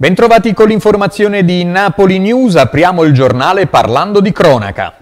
Bentrovati con l'informazione di Napoli News, apriamo il giornale parlando di cronaca.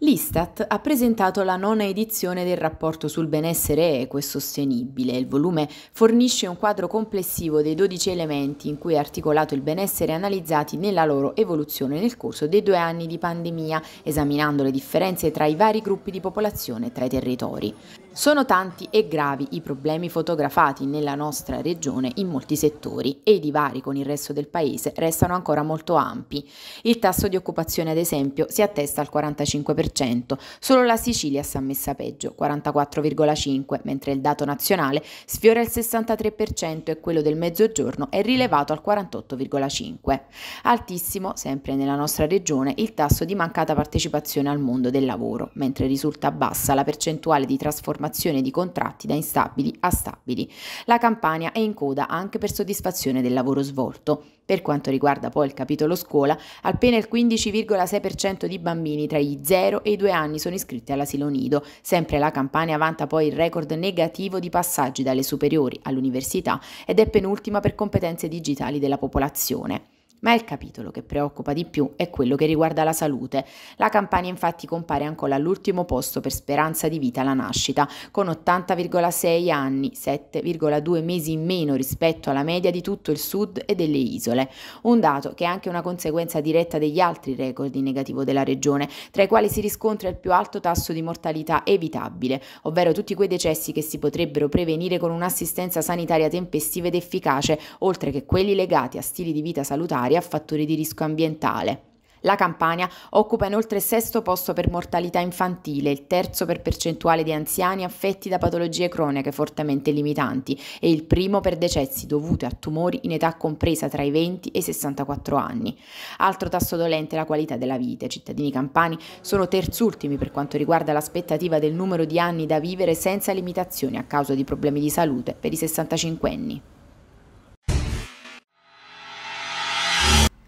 L'Istat ha presentato la nona edizione del rapporto sul benessere equo e sostenibile. Il volume fornisce un quadro complessivo dei 12 elementi in cui è articolato il benessere analizzati nella loro evoluzione nel corso dei due anni di pandemia, esaminando le differenze tra i vari gruppi di popolazione e tra i territori. Sono tanti e gravi i problemi fotografati nella nostra regione in molti settori e i divari con il resto del paese restano ancora molto ampi. Il tasso di occupazione, ad esempio, si attesta al 45%, solo la Sicilia sta messa peggio, 44,5%, mentre il dato nazionale sfiora il 63% e quello del mezzogiorno è rilevato al 48,5%. Altissimo, sempre nella nostra regione, il tasso di mancata partecipazione al mondo del lavoro, mentre risulta bassa la percentuale di trasformazione confermazione di contratti da instabili a stabili. La Campania è in coda anche per soddisfazione del lavoro svolto. Per quanto riguarda poi il capitolo scuola, appena il 15,6% di bambini tra gli 0 e i 2 anni sono iscritti all'asilo nido. Sempre la Campania vanta poi il record negativo di passaggi dalle superiori all'università ed è penultima per competenze digitali della popolazione. Ma il capitolo che preoccupa di più è quello che riguarda la salute. La Campania infatti compare ancora all'ultimo posto per speranza di vita alla nascita, con 80,6 anni, 7,2 mesi in meno rispetto alla media di tutto il sud e delle isole. Un dato che è anche una conseguenza diretta degli altri record in negativo della regione, tra i quali si riscontra il più alto tasso di mortalità evitabile, ovvero tutti quei decessi che si potrebbero prevenire con un'assistenza sanitaria tempestiva ed efficace, oltre che quelli legati a stili di vita salutari secondari a fattori di rischio ambientale. La Campania occupa inoltre il sesto posto per mortalità infantile, il terzo per percentuale di anziani affetti da patologie croniche fortemente limitanti e il primo per decessi dovuti a tumori in età compresa tra i 20 e i 64 anni. Altro tasso dolente è la qualità della vita. I cittadini campani sono terzultimi per quanto riguarda l'aspettativa del numero di anni da vivere senza limitazioni a causa di problemi di salute per i 65 anni.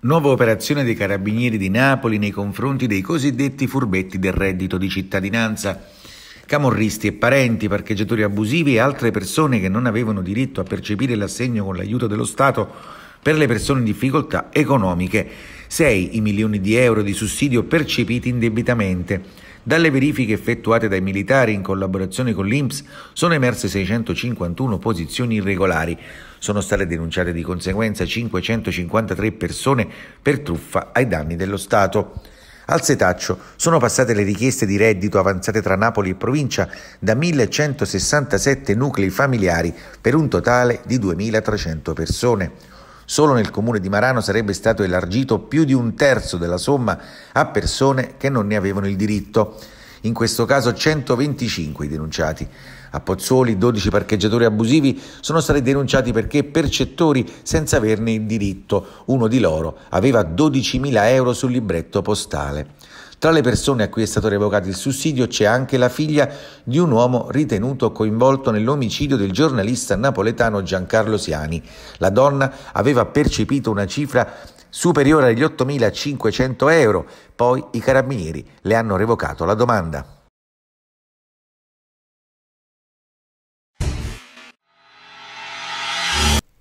Nuova operazione dei carabinieri di Napoli nei confronti dei cosiddetti furbetti del reddito di cittadinanza. Camorristi e parenti, parcheggiatori abusivi e altre persone che non avevano diritto a percepire l'assegno con l'aiuto dello Stato per le persone in difficoltà economiche. 6 i milioni di euro di sussidio percepiti indebitamente dalle verifiche effettuate dai militari in collaborazione con l'INPS sono emerse 651 posizioni irregolari. Sono state denunciate di conseguenza 553 persone per truffa ai danni dello Stato. Al setaccio sono passate le richieste di reddito avanzate tra Napoli e provincia da 1167 nuclei familiari per un totale di 2300 persone. Solo nel comune di Marano sarebbe stato elargito più di un terzo della somma a persone che non ne avevano il diritto. In questo caso 125 i denunciati. A Pozzuoli 12 parcheggiatori abusivi sono stati denunciati perché percettori senza averne il diritto. Uno di loro aveva 12.000 euro sul libretto postale. Tra le persone a cui è stato revocato il sussidio c'è anche la figlia di un uomo ritenuto coinvolto nell'omicidio del giornalista napoletano Giancarlo Siani. La donna aveva percepito una cifra superiore agli 8.500 euro, poi i carabinieri le hanno revocato la domanda.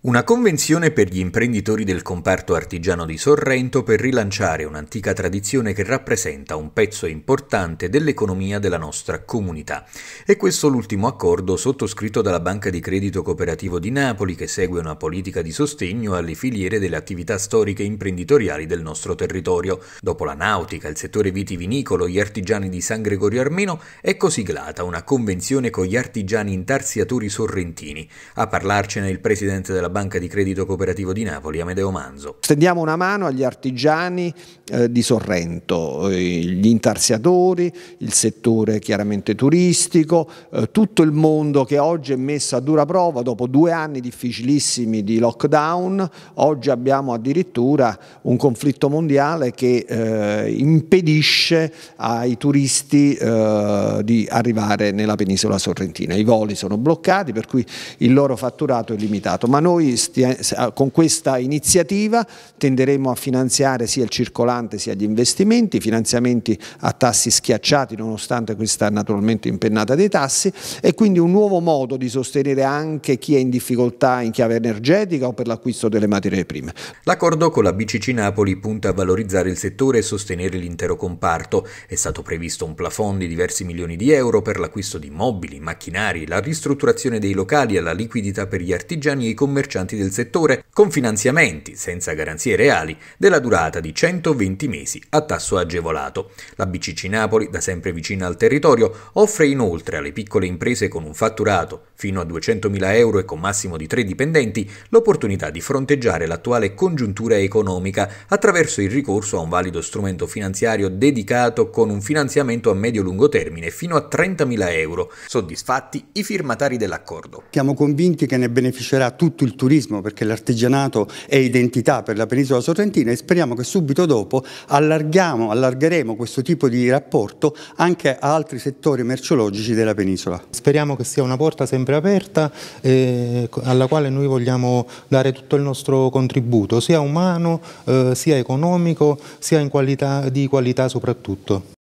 Una convenzione per gli imprenditori del comparto artigiano di Sorrento per rilanciare un'antica tradizione che rappresenta un pezzo importante dell'economia della nostra comunità. E questo l'ultimo accordo sottoscritto dalla Banca di Credito Cooperativo di Napoli che segue una politica di sostegno alle filiere delle attività storiche e imprenditoriali del nostro territorio. Dopo la nautica, il settore vitivinicolo, gli artigiani di San Gregorio Armeno, ecco siglata una convenzione con gli artigiani intarsiatori sorrentini. A parlarcene il presidente della Banca Banca di Credito Cooperativo di Napoli, Amedeo Manzo. Stendiamo una mano agli artigiani eh, di Sorrento, eh, gli intarsiatori, il settore chiaramente turistico, eh, tutto il mondo che oggi è messo a dura prova dopo due anni difficilissimi di lockdown, oggi abbiamo addirittura un conflitto mondiale che eh, impedisce ai turisti eh, di arrivare nella penisola sorrentina. I voli sono bloccati per cui il loro fatturato è limitato, ma noi noi stia, con questa iniziativa tenderemo a finanziare sia il circolante sia gli investimenti, finanziamenti a tassi schiacciati nonostante questa naturalmente impennata dei tassi e quindi un nuovo modo di sostenere anche chi è in difficoltà in chiave energetica o per l'acquisto delle materie prime. L'accordo con la BCC Napoli punta a valorizzare il settore e sostenere l'intero comparto. È stato previsto un plafond di diversi milioni di euro per l'acquisto di mobili, macchinari, la ristrutturazione dei locali e la liquidità per gli artigiani e i commercianti commercianti del settore con finanziamenti, senza garanzie reali, della durata di 120 mesi a tasso agevolato. La BCC Napoli, da sempre vicina al territorio, offre inoltre alle piccole imprese con un fatturato fino a 200.000 euro e con massimo di 3 dipendenti l'opportunità di fronteggiare l'attuale congiuntura economica attraverso il ricorso a un valido strumento finanziario dedicato con un finanziamento a medio-lungo termine fino a 30.000 euro, soddisfatti i firmatari dell'accordo. Siamo convinti che ne beneficerà tutto il turismo perché l'artigianato è identità per la penisola sorrentina e speriamo che subito dopo allarghiamo, allargheremo questo tipo di rapporto anche a altri settori merceologici della penisola. Speriamo che sia una porta sempre aperta eh, alla quale noi vogliamo dare tutto il nostro contributo, sia umano, eh, sia economico, sia qualità, di qualità soprattutto.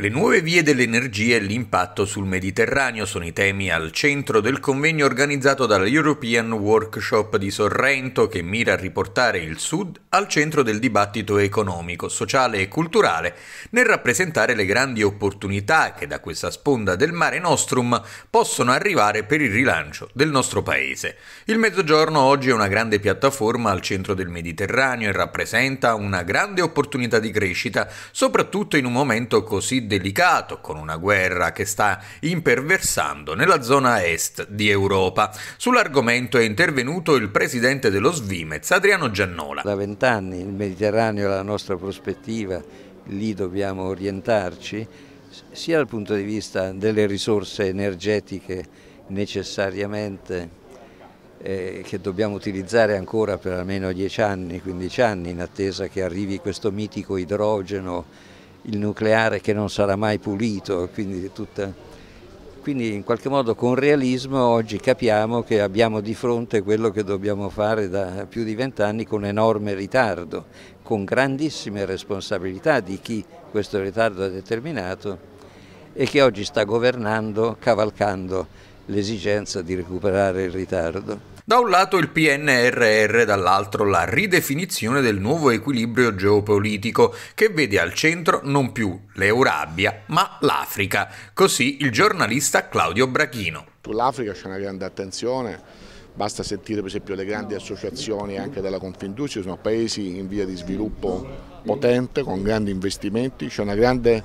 Le nuove vie dell'energia e l'impatto sul Mediterraneo sono i temi al centro del convegno organizzato dall'European Workshop di Sorrento che mira a riportare il Sud al centro del dibattito economico, sociale e culturale nel rappresentare le grandi opportunità che da questa sponda del Mare Nostrum possono arrivare per il rilancio del nostro paese. Il Mezzogiorno oggi è una grande piattaforma al centro del Mediterraneo e rappresenta una grande opportunità di crescita, soprattutto in un momento così delicato con una guerra che sta imperversando nella zona est di Europa. Sull'argomento è intervenuto il presidente dello Svimez, Adriano Giannola. Da vent'anni il Mediterraneo è la nostra prospettiva, lì dobbiamo orientarci, sia dal punto di vista delle risorse energetiche necessariamente eh, che dobbiamo utilizzare ancora per almeno 10 anni, 15 anni in attesa che arrivi questo mitico idrogeno il nucleare che non sarà mai pulito, quindi, tutta... quindi in qualche modo con realismo oggi capiamo che abbiamo di fronte quello che dobbiamo fare da più di vent'anni con enorme ritardo, con grandissime responsabilità di chi questo ritardo ha determinato e che oggi sta governando cavalcando l'esigenza di recuperare il ritardo. Da un lato il PNRR, dall'altro la ridefinizione del nuovo equilibrio geopolitico che vede al centro non più l'Eurabia ma l'Africa, così il giornalista Claudio Brachino. Sull'Africa c'è una grande attenzione, basta sentire per esempio le grandi associazioni anche della Confindustria, sono paesi in via di sviluppo potente con grandi investimenti, c'è una grande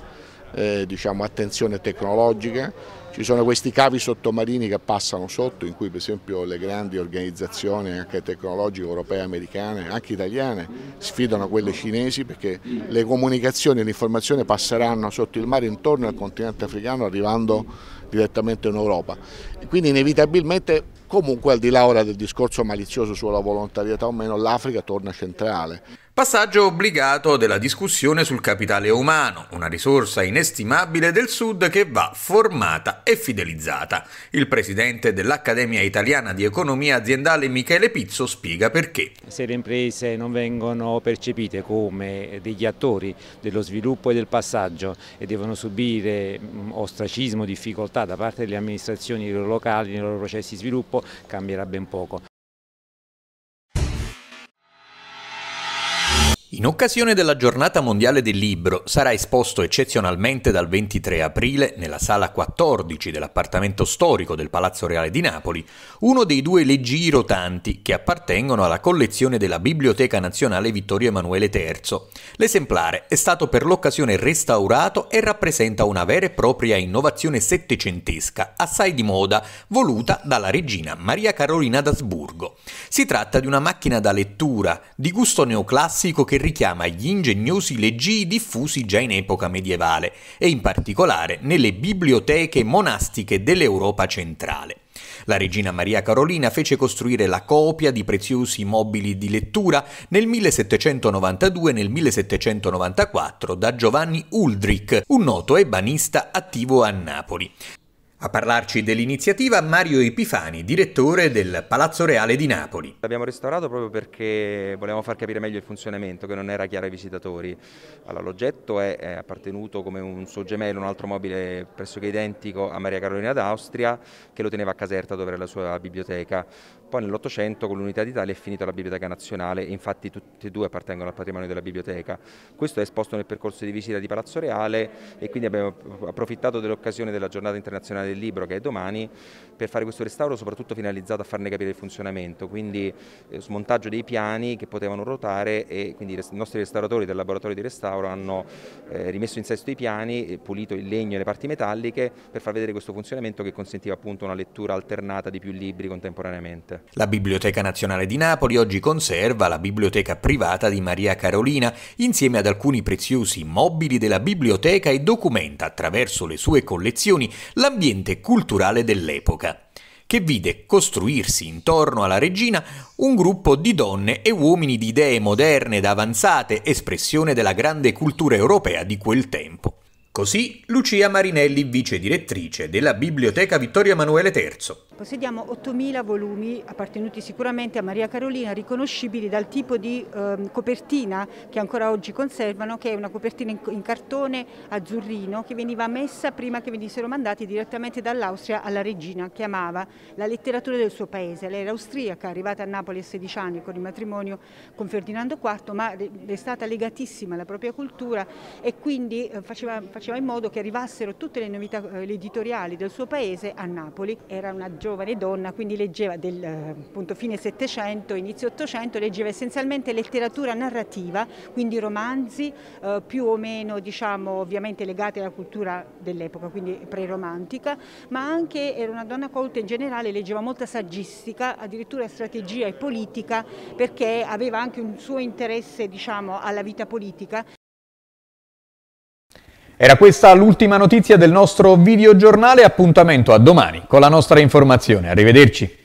eh, diciamo, attenzione tecnologica, ci sono questi cavi sottomarini che passano sotto in cui per esempio le grandi organizzazioni anche tecnologiche europee, americane, anche italiane sfidano quelle cinesi perché le comunicazioni e l'informazione passeranno sotto il mare intorno al continente africano arrivando direttamente in Europa. Quindi inevitabilmente comunque al di là ora del discorso malizioso sulla volontarietà o meno l'Africa torna centrale. Passaggio obbligato della discussione sul capitale umano, una risorsa inestimabile del Sud che va formata e fidelizzata. Il presidente dell'Accademia Italiana di Economia Aziendale Michele Pizzo spiega perché. Se le imprese non vengono percepite come degli attori dello sviluppo e del passaggio e devono subire ostracismo, difficoltà da parte delle amministrazioni locali nei loro processi di sviluppo, cambierà ben poco. In occasione della giornata mondiale del libro sarà esposto eccezionalmente dal 23 aprile nella sala 14 dell'appartamento storico del Palazzo Reale di Napoli uno dei due leggii rotanti che appartengono alla collezione della Biblioteca Nazionale Vittorio Emanuele III. L'esemplare è stato per l'occasione restaurato e rappresenta una vera e propria innovazione settecentesca, assai di moda, voluta dalla regina Maria Carolina d'Asburgo. Si tratta di una macchina da lettura di gusto neoclassico che richiama gli ingegnosi leggii diffusi già in epoca medievale e in particolare nelle biblioteche monastiche dell'Europa centrale. La regina Maria Carolina fece costruire la copia di preziosi mobili di lettura nel 1792 e nel 1794 da Giovanni Uldrich, un noto ebanista attivo a Napoli. A parlarci dell'iniziativa Mario Epifani, direttore del Palazzo Reale di Napoli. L'abbiamo restaurato proprio perché volevamo far capire meglio il funzionamento, che non era chiaro ai visitatori. Allora, l'oggetto è, è, appartenuto come un suo gemello, un altro mobile pressoché identico a Maria Carolina d'Austria, che lo teneva a Caserta dove era la sua biblioteca. Poi nell'Ottocento con l'Unità d'Italia è finita la Biblioteca Nazionale infatti tutti e due appartengono al patrimonio della biblioteca. Questo è esposto nel percorso di visita di Palazzo Reale e quindi abbiamo approfittato dell'occasione della giornata internazionale del libro che è domani per fare questo restauro soprattutto finalizzato a farne capire il funzionamento, quindi eh, smontaggio dei piani che potevano ruotare e quindi i nostri restauratori del laboratorio di restauro hanno eh, rimesso in sesto i piani, pulito il legno e le parti metalliche per far vedere questo funzionamento che consentiva appunto una lettura alternata di più libri contemporaneamente. La Biblioteca Nazionale di Napoli oggi conserva la biblioteca privata di Maria Carolina insieme ad alcuni preziosi mobili della biblioteca e documenta attraverso le sue collezioni l'ambiente culturale dell'epoca che vide costruirsi intorno alla regina un gruppo di donne e uomini di idee moderne ed avanzate, espressione della grande cultura europea di quel tempo. Così Lucia Marinelli, vice direttrice della Biblioteca Vittorio Emanuele III. Possediamo 8.000 volumi appartenuti sicuramente a Maria Carolina, riconoscibili dal tipo di eh, copertina che ancora oggi conservano, che è una copertina in, in, cartone azzurrino che veniva messa prima che venissero mandati direttamente dall'Austria alla regina che amava la letteratura del suo paese. Lei era austriaca, arrivata a Napoli a 16 anni con il matrimonio con Ferdinando IV, ma è stata legatissima alla propria cultura e quindi eh, faceva, faceva, in modo che arrivassero tutte le novità eh, editoriali del suo paese a Napoli. Era una giovane donna, quindi leggeva del appunto, fine Settecento, inizio Ottocento, leggeva essenzialmente letteratura narrativa, quindi romanzi eh, più o meno diciamo, ovviamente legati alla cultura dell'epoca, quindi preromantica, ma anche era una donna colta in generale, leggeva molta saggistica, addirittura strategia e politica, perché aveva anche un suo interesse diciamo, alla vita politica era questa l'ultima notizia del nostro videogiornale, appuntamento a domani con la nostra informazione. Arrivederci.